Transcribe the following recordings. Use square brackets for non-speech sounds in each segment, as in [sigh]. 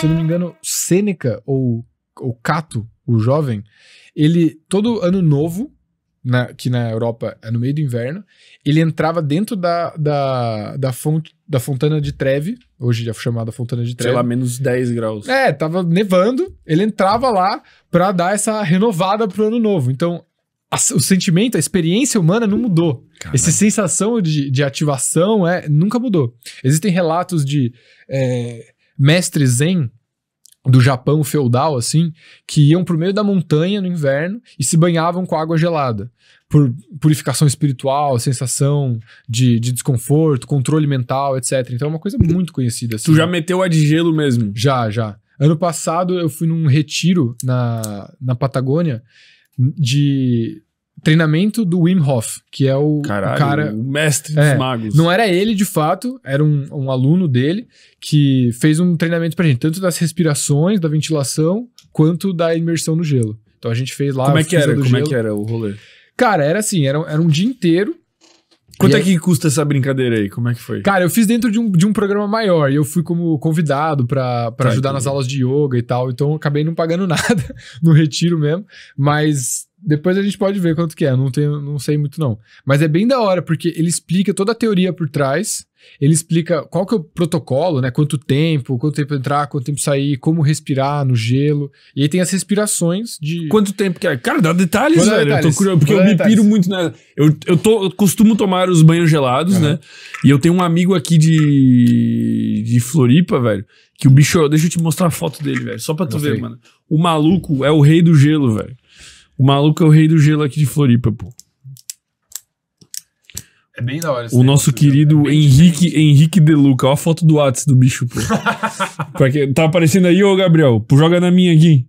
se não me engano, Sêneca ou, o Cato, o jovem, ele, todo ano novo, na, que na Europa é no meio do inverno, ele entrava dentro da, da, da, fonte, da fontana de Treve, hoje já chamada fontana de Treve. Sei lá, menos 10 graus. É, tava nevando, ele entrava lá para dar essa renovada pro ano novo. Então, a, o sentimento, a experiência humana não mudou. Caramba. Essa sensação de, de ativação é, nunca mudou. Existem relatos de. É, mestre zen do Japão feudal, assim, que iam para o meio da montanha no inverno e se banhavam com água gelada. Por purificação espiritual, sensação de, de desconforto, controle mental, etc. Então é uma coisa muito conhecida. Assim, tu já né? meteu a de gelo mesmo? Já, já. Ano passado eu fui num retiro na, na Patagônia de treinamento do Wim Hof, que é o, Caralho, o cara. O mestre dos é, magos. Não era ele de fato, era um, um, aluno dele que fez um treinamento pra gente, tanto das respirações, da ventilação, quanto da imersão no gelo. Então a gente fez lá. Como é que era? Como é gelo. é que era o rolê? Cara, era assim, era, era um dia inteiro. Quanto é que custa essa brincadeira aí? Como é que foi? Cara, eu fiz dentro de um, de um programa maior e eu fui como convidado para tá, ajudar nas aulas de yoga e tal, então acabei não pagando [laughs] nada no retiro mesmo, mas depois a gente pode ver quanto que é, não, tenho, não sei muito não. Mas é bem da hora, porque ele explica toda a teoria por trás, ele explica qual que é o protocolo, né? Quanto tempo, quanto tempo entrar, quanto tempo sair, como respirar no gelo. E aí tem as respirações de... Quanto tempo que é? Cara, dá detalhes, Quanto velho. Detalhes? Eu tô curioso, porque Quanto eu detalhes? me piro muito na... Né? Eu, eu, tô, eu costumo tomar os banhos gelados, uhum. né? E eu tenho um amigo aqui de... de Floripa, velho, que o bicho... Deixa eu te mostrar a foto dele, velho, só pra tu ver, mano. O maluco é o rei do gelo, velho. O maluco é o rei do gelo aqui de Floripa, pô. É bem da hora. O nosso é querido é Henrique Henrique Deluca. Olha a foto do Whats do bicho, pô. [laughs] que... Tá aparecendo aí, ô Gabriel? joga na minha aqui.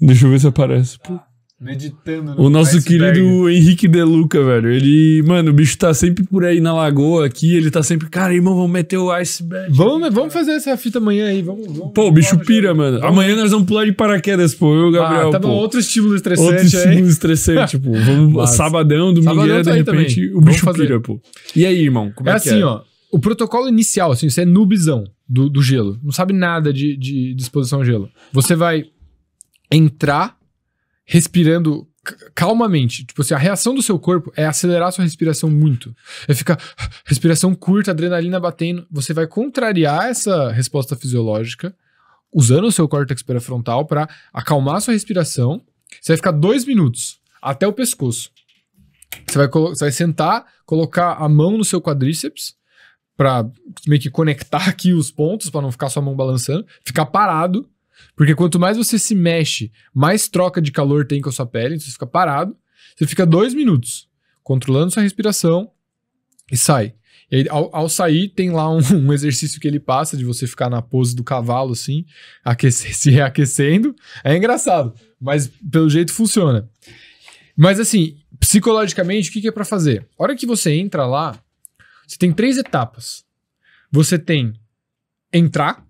Deixa eu ver se aparece, pô. Meditando no O nosso iceberg. querido Henrique Deluca, velho. Ele, mano, o bicho tá sempre por aí na lagoa aqui. Ele tá sempre, cara, irmão, vamos meter o iceberg. Vamos, vamos fazer essa fita amanhã aí. Vamos, vamos pô, o bicho pira, já. mano. Amanhã nós vamos pular de paraquedas, pô. Eu, ah, Gabriel. Ah, tá bom, outro estímulo estressante. Outro estímulo estressante, pô. [laughs] Vamos, Mas... sabadão, domingo, sabadão é, tá de repente, também. o bicho pira, pô. E aí, irmão? Como é, é assim, é? ó. O protocolo inicial, assim, você é noobzão do, do gelo. Não sabe nada de, de, de ao gelo. Você vai entrar respirando calmamente. Tipo assim, a reação do seu corpo é acelerar sua respiração muito. É ficar [sighs] respiração curta, adrenalina batendo. Você vai contrariar essa resposta fisiológica usando o seu córtex pré-frontal para acalmar sua respiração. Você vai ficar dois minutos até o pescoço. Você vai, você vai sentar, colocar a mão no seu quadríceps para meio que conectar [laughs] aqui os pontos para não ficar sua mão balançando, ficar parado porque quanto mais você se mexe, mais troca de calor tem com a sua pele. Então você fica parado, você fica dois minutos controlando sua respiração e sai. E aí, ao, ao, sair, tem lá um, [laughs] um, exercício que ele passa de você ficar na pose do cavalo, assim, aquecer, [laughs] se reaquecendo. É engraçado, mas pelo jeito funciona. Mas assim, psicologicamente, o que, que é para fazer? A hora que você entra lá, você tem três etapas. Você tem entrar,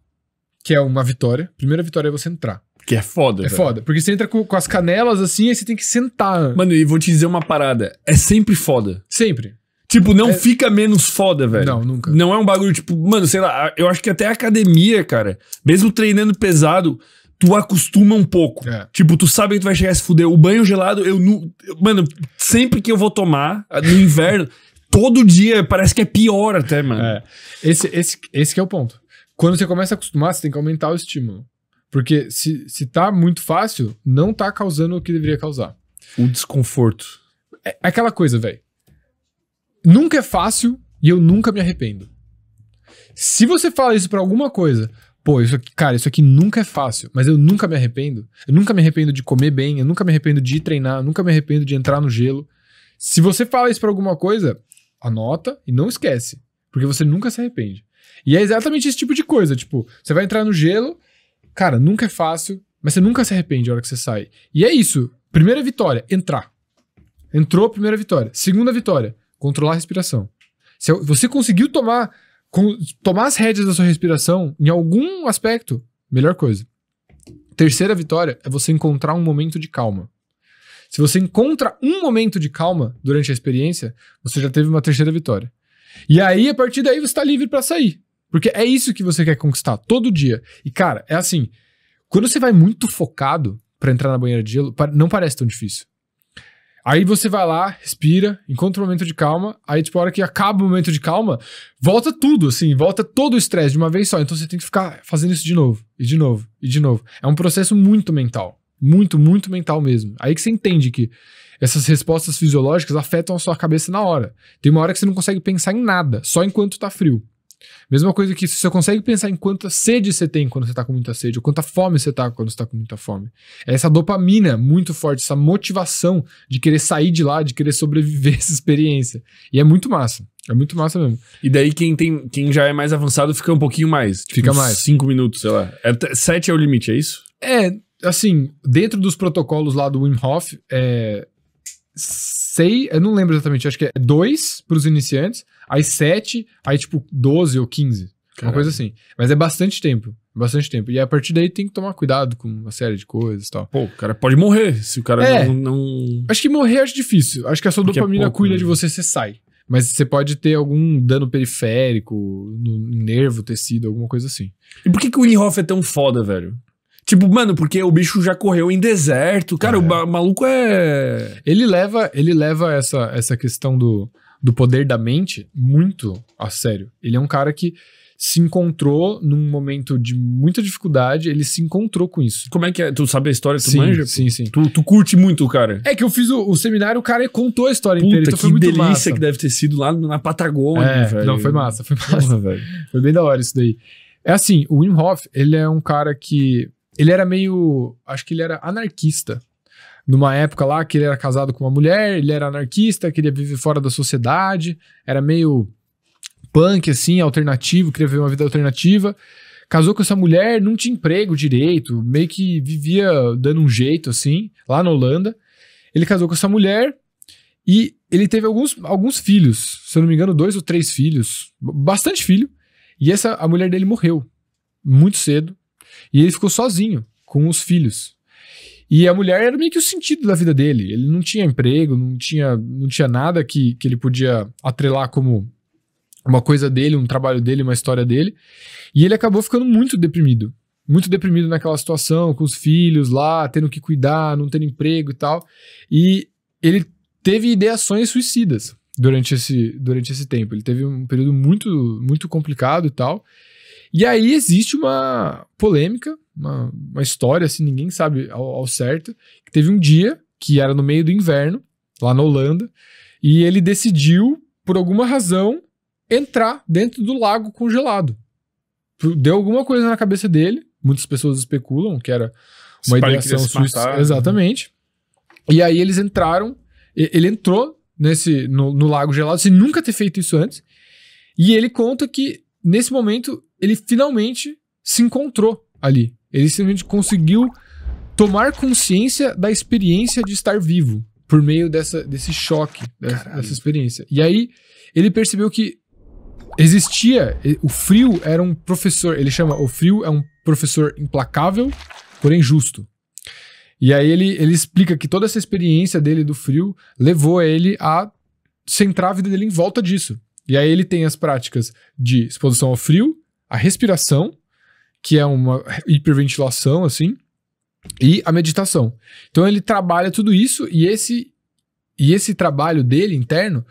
que é uma vitória. Primeira vitória é você entrar. Que é foda. É velho. foda. Porque você entra com, com, as canelas assim, aí você tem que sentar. Mano, e vou te dizer uma parada. É sempre foda. Sempre. Tipo, não é... fica menos foda, velho. Não, nunca. Não é um bagulho, tipo, mano, sei lá, eu acho que até a academia, cara, mesmo treinando pesado, tu acostuma um pouco. É. Tipo, tu sabe que tu vai chegar a se fuder. O banho gelado, eu. Mano, sempre que eu vou tomar, no inverno, [laughs] todo dia parece que é pior até, mano. É. Esse, esse, esse é o ponto. Quando você começa a acostumar, você tem que aumentar o estímulo. Porque se, se tá muito fácil, não tá causando o que deveria causar. O desconforto. É, é aquela coisa, velho. Nunca é fácil e eu nunca me arrependo. Se você fala isso para alguma coisa, pô, isso aqui, cara, isso aqui nunca é fácil, mas eu nunca me arrependo. Eu nunca me arrependo de comer bem, eu nunca me arrependo de ir treinar, eu nunca me arrependo de entrar no gelo. Se você fala isso para alguma coisa, anota e não esquece, porque você nunca se arrepende. E é exatamente esse tipo de coisa. Tipo, você vai entrar no gelo, cara, nunca é fácil, mas você nunca se arrepende a hora que você sai. E é isso. Primeira vitória, entrar. Entrou, primeira vitória. Segunda vitória, controlar a respiração. Se você conseguiu tomar, tomar as rédeas da sua respiração em algum aspecto, melhor coisa. Terceira vitória é você encontrar um momento de calma. Se você encontra um momento de calma durante a experiência, você já teve uma terceira vitória. E aí, a partir daí, você está livre para sair. Porque é isso que você quer conquistar todo dia. E, cara, é assim: quando você vai muito focado para entrar na banheira de gelo, não parece tão difícil. Aí você vai lá, respira, encontra um momento de calma, aí, tipo, a hora que acaba o momento de calma, volta tudo, assim, volta todo o estresse de uma vez só. Então você tem que ficar fazendo isso de novo, e de novo, e de novo. É um processo muito mental. Muito, muito mental mesmo. Aí que você entende que essas respostas fisiológicas afetam a sua cabeça na hora. Tem uma hora que você não consegue pensar em nada, só enquanto tá frio. Mesma coisa que se você consegue pensar em quanta sede você tem quando você tá com muita sede, ou quanta fome você tá quando você tá com muita fome. É essa dopamina muito forte, essa motivação de querer sair de lá, de querer sobreviver [laughs] essa experiência. E é muito massa. É muito massa mesmo. E daí quem tem, quem já é mais avançado fica um pouquinho mais. Tipo, fica mais. Cinco minutos, sei lá. É, sete é o limite, é isso? É, assim, dentro dos protocolos lá do Wim Hof, é, sei, eu não lembro exatamente, acho que é 2 para os iniciantes, aí 7, aí tipo 12 ou 15. Uma coisa assim. Mas é bastante tempo. Bastante tempo. E a partir daí tem que tomar cuidado com uma série de coisas e tal. Pô, o cara pode morrer se o cara é, não, não, Acho que morrer acho difícil. Acho que a sua Porque é dopamina é pouco, cuida né? de você, você sai. Mas você pode ter algum dano periférico no nervo, tecido, alguma coisa assim. E por que, que o Inhoff é tão foda, velho? Tipo, mano, porque o bicho já correu em deserto. Cara, é. o maluco é. Ele leva, ele leva essa, essa questão do, do poder da mente muito a sério. Ele é um cara que se encontrou num momento de muita dificuldade, ele se encontrou com isso. Como é que é? Tu sabe a história? Tu sim, manja? Sim, sim. Tu, tu curte muito, o cara. É que eu fiz o, o seminário, o cara contou a história Puta, inteira. Então que delícia massa. que deve ter sido lá na Patagônia, é, velho. Não, foi massa, foi [laughs] massa. velho. Foi bem da hora isso daí. É assim, o Wim Hof, ele é um cara que ele era meio. Acho que ele era anarquista. Numa época lá que ele era casado com uma mulher, ele era anarquista, queria viver fora da sociedade, era meio punk, assim, alternativo, queria viver uma vida alternativa. Casou com essa mulher, não tinha emprego direito, meio que vivia dando um jeito, assim, lá na Holanda. Ele casou com essa mulher e ele teve alguns, alguns filhos, se eu não me engano, dois ou três filhos, bastante filho. E essa, a mulher dele morreu muito cedo e ele ficou sozinho, com os filhos. E a mulher era meio que o sentido da vida dele. Ele não tinha emprego, não tinha, não tinha nada que, que ele podia atrelar como uma coisa dele, um trabalho dele, uma história dele. E ele acabou ficando muito deprimido. Muito deprimido naquela situação, com os filhos lá, tendo que cuidar, não tendo emprego e tal. E ele teve ideações suicidas durante esse, durante esse tempo. Ele teve um período muito, muito complicado e tal. E aí existe uma polêmica, uma, uma história, assim, ninguém sabe ao, ao certo, que teve um dia, que era no meio do inverno, lá na Holanda, e ele decidiu, por alguma razão, entrar dentro do lago congelado. Deu alguma coisa na cabeça dele, muitas pessoas especulam que era uma ideação suicida. Né? Exatamente. E aí eles entraram, ele entrou nesse no, no lago gelado, sem nunca ter feito isso antes, e ele conta que nesse momento ele finalmente se encontrou ali. Ele simplesmente conseguiu tomar consciência da experiência de estar vivo por meio dessa, desse choque, dessa, dessa experiência. E aí ele percebeu que existia. O Frio era um professor. Ele chama. O Frio é um professor implacável, porém justo. E aí ele, ele explica que toda essa experiência dele do Frio levou ele a centrar a vida dele em volta disso. E aí ele tem as práticas de exposição ao frio, a respiração, que é uma hiperventilação, assim, e a meditação. Então ele trabalha tudo isso e esse e esse trabalho dele interno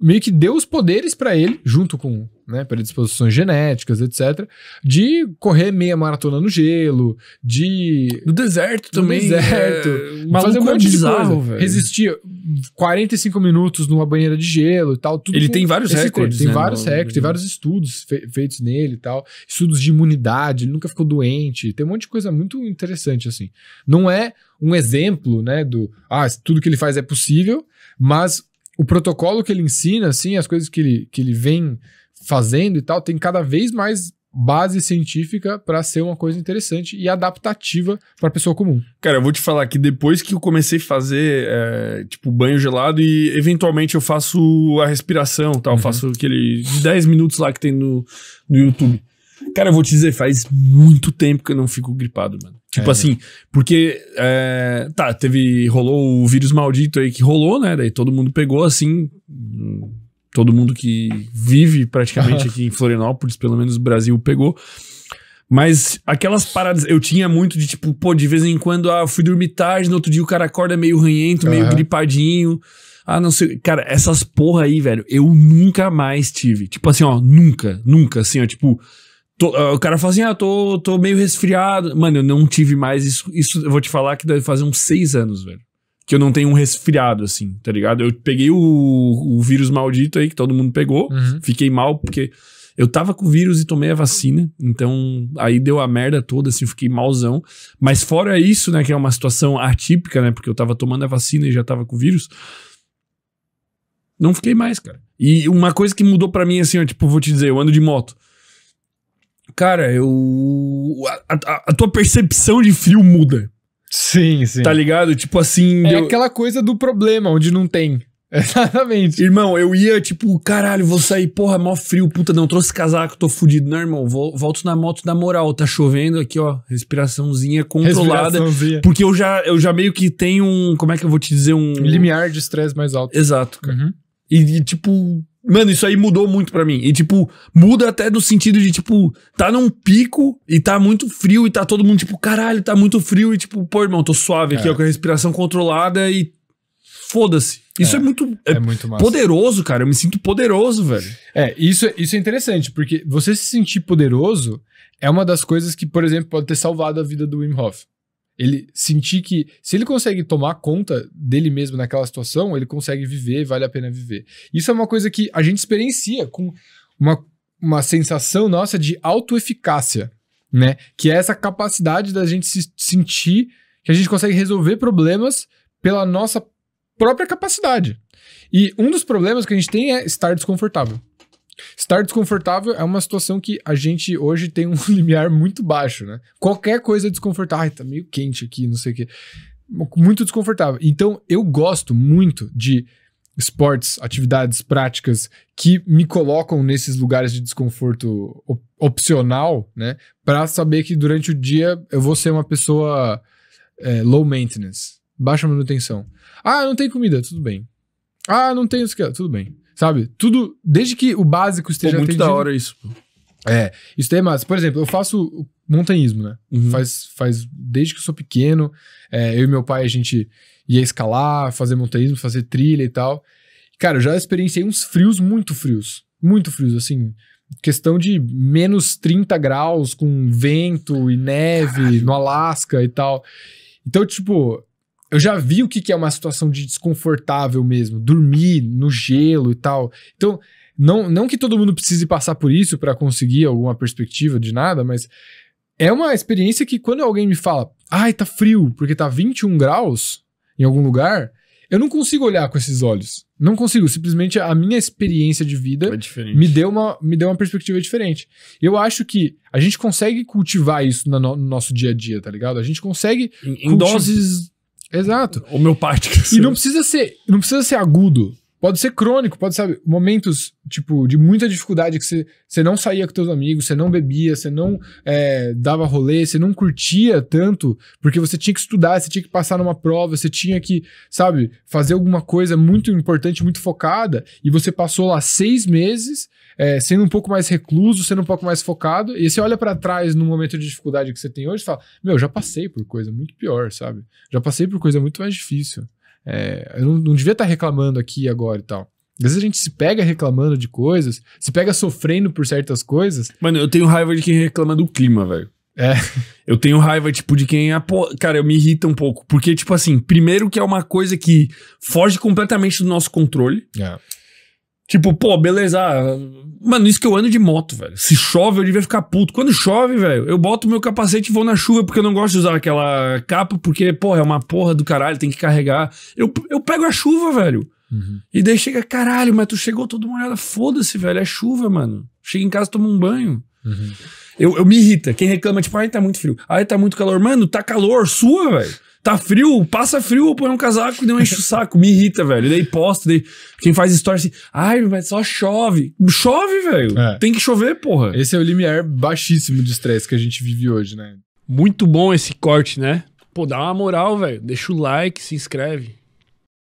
meio que deu os poderes para ele, junto com né, predisposições genéticas, etc., de correr meia maratona no gelo, de. No deserto também. No deserto. É... Fazer um monte é bizarro, de coisa. Resistir 45 minutos numa banheira de gelo e tal. Tudo Ele tem vários recordes. Tem, né, vários no... recordes, tem vários estudos fe feitos nele e tal. Estudos de imunidade, ele nunca ficou doente. Tem um monte de coisa muito interessante, assim. Não é um exemplo, né, do. Ah, tudo que ele faz é possível, mas. O protocolo que ele ensina, assim, as coisas que ele, que ele vem fazendo e tal, tem cada vez mais base científica para ser uma coisa interessante e adaptativa para pessoa comum. Cara, eu vou te falar que depois que eu comecei a fazer é, tipo banho gelado e eventualmente eu faço a respiração, tal, uhum. faço aquele de 10 minutos lá que tem no, no YouTube. Cara, eu vou te dizer, faz muito tempo que eu não fico gripado, mano. Tipo é, assim, porque. É, tá, teve. Rolou o vírus maldito aí que rolou, né? Daí todo mundo pegou assim todo mundo que vive praticamente [laughs] aqui em Florianópolis, pelo menos o Brasil pegou. Mas aquelas paradas, eu tinha muito de tipo, pô, de vez em quando, ah, fui dormir tarde, no outro dia o cara acorda meio ranhento, uhum. meio gripadinho. Ah, não sei. Cara, essas porra aí, velho, eu nunca mais tive. Tipo assim, ó, nunca, nunca, assim, ó, tipo. Tô, uh, o cara fala assim, ah, tô, tô meio resfriado. Mano, eu não tive mais isso. Isso eu vou te falar que deve fazer uns seis anos, velho que eu não tenho um resfriado, assim, tá ligado? Eu peguei o, o vírus maldito aí que todo mundo pegou, uhum. fiquei mal porque eu tava com o vírus e tomei a vacina, então aí deu a merda toda, assim, fiquei malzão. Mas fora isso, né, que é uma situação atípica, né, porque eu tava tomando a vacina e já tava com o vírus, não fiquei mais, cara. E uma coisa que mudou para mim, assim, ó, tipo, vou te dizer, eu ando de moto. Cara, eu. A, a, a tua percepção de frio muda. Sim, sim. Tá ligado? Tipo assim. É deu... aquela coisa do problema, onde não tem. [laughs] Exatamente. Irmão, eu ia, tipo, caralho, vou sair, porra, mó frio, puta, não trouxe casaco, tô fudido. Não, irmão, volto na moto da moral, tá chovendo aqui, ó, respiraçãozinha controlada. Respiraçãozinha. Porque eu já, eu já meio que tenho um, como é que eu vou te dizer, um... Limiar de estresse mais alto. Exato, cara. Uhum. E, e, tipo, Mano, isso aí mudou muito para mim. E, tipo, muda até no sentido de, tipo, tá num pico e tá muito frio e tá todo mundo, tipo, caralho, tá muito frio e, tipo, pô, irmão, tô suave aqui, é. ó, com a respiração controlada e foda-se. Isso é, é muito, é, é, muito massa. poderoso, cara. Eu me sinto poderoso, velho. É, isso, é, isso é interessante, porque você se sentir poderoso é uma das coisas que, por exemplo, pode ter salvado a vida do Wim Hof. Ele sentir que se ele consegue tomar conta dele mesmo naquela situação, ele consegue viver, vale a pena viver. Isso é uma coisa que a gente experiencia com uma, uma sensação nossa de autoeficácia, né? Que é essa capacidade da gente se sentir que a gente consegue resolver problemas pela nossa própria capacidade. E um dos problemas que a gente tem é estar desconfortável. Estar desconfortável é uma situação que a gente hoje tem um [laughs] limiar muito baixo, né? Qualquer coisa desconfortável. Ai, tá meio quente aqui, não sei o quê. Muito desconfortável. Então, eu gosto muito de esportes, atividades, práticas que me colocam nesses lugares de desconforto op opcional, né? Para saber que durante o dia eu vou ser uma pessoa é, low maintenance, baixa manutenção. Ah, não tem comida, tudo bem. Ah, não tem isso aqui, tudo bem. Sabe? Tudo, desde que o básico esteja Pô, muito atendido. da hora isso. Pô. É, isso daí é massa. Por exemplo, eu faço montanhismo, né? Uhum. Faz, faz desde que eu sou pequeno. É, eu e meu pai, a gente ia escalar, fazer montanhismo, fazer trilha e tal. Cara, eu já experienciei uns frios muito frios. Muito frios, assim. Questão de menos 30 graus com vento e neve Caralho. no Alasca e tal. Então, tipo, eu já vi o que, que é uma situação de desconfortável mesmo, dormir no gelo e tal. Então, não, não que todo mundo precise passar por isso para conseguir alguma perspectiva de nada, mas é uma experiência que quando alguém me fala, ai, tá frio, porque tá 21 graus em algum lugar, eu não consigo olhar com esses olhos. Não consigo, simplesmente a minha experiência de vida é me, deu uma, me deu uma perspectiva diferente. Eu acho que a gente consegue cultivar isso no, no nosso dia a dia, tá ligado? A gente consegue. Em, em doses Exato. Homeopáticas. E não precisa ser, não precisa ser agudo. Pode ser crônico, pode ser momentos, tipo, de muita dificuldade que você, você não saía com seus amigos, você não bebia, você não é, dava rolê, você não curtia tanto, porque você tinha que estudar, você tinha que passar numa prova, você tinha que, sabe, fazer alguma coisa muito importante, muito focada, e você passou lá seis meses é, sendo um pouco mais recluso, sendo um pouco mais focado, e você olha para trás no momento de dificuldade que você tem hoje e fala, meu, já passei por coisa muito pior, sabe? Já passei por coisa muito mais difícil. É, eu não, não devia estar tá reclamando aqui agora e tal. Às vezes a gente se pega reclamando de coisas, se pega sofrendo por certas coisas. Mano, eu tenho raiva de quem reclama do clima, velho. É. Eu tenho raiva, tipo, de quem. Ah, cara, eu me irrita um pouco. Porque, tipo assim, primeiro que é uma coisa que foge completamente do nosso controle. É. Tipo, pô, beleza. Ah, mano, isso que eu ando de moto, velho. Se chove, eu devia ficar puto. Quando chove, velho, eu boto meu capacete e vou na chuva, porque eu não gosto de usar aquela capa, porque, porra, é uma porra do caralho, tem que carregar. Eu, eu pego a chuva, velho. Uhum. E daí chega, caralho, mas tu chegou todo molhado. Foda-se, velho, é chuva, mano. Chega em casa, toma um banho. Uhum. Eu, eu me irrita. Quem reclama, tipo, ai, tá muito frio. Ai, tá muito calor. Mano, tá calor, sua, velho. Tá frio? Passa frio, põe um casaco, e não enche o saco. Me irrita, velho. Daí posta, daí. Quem faz história assim, ai, mas só chove. Chove, velho. É. Tem que chover, porra. Esse é o limiar baixíssimo de estresse que a gente vive hoje, né? Muito bom esse corte, né? Pô, dá uma moral, velho. Deixa o like, se inscreve.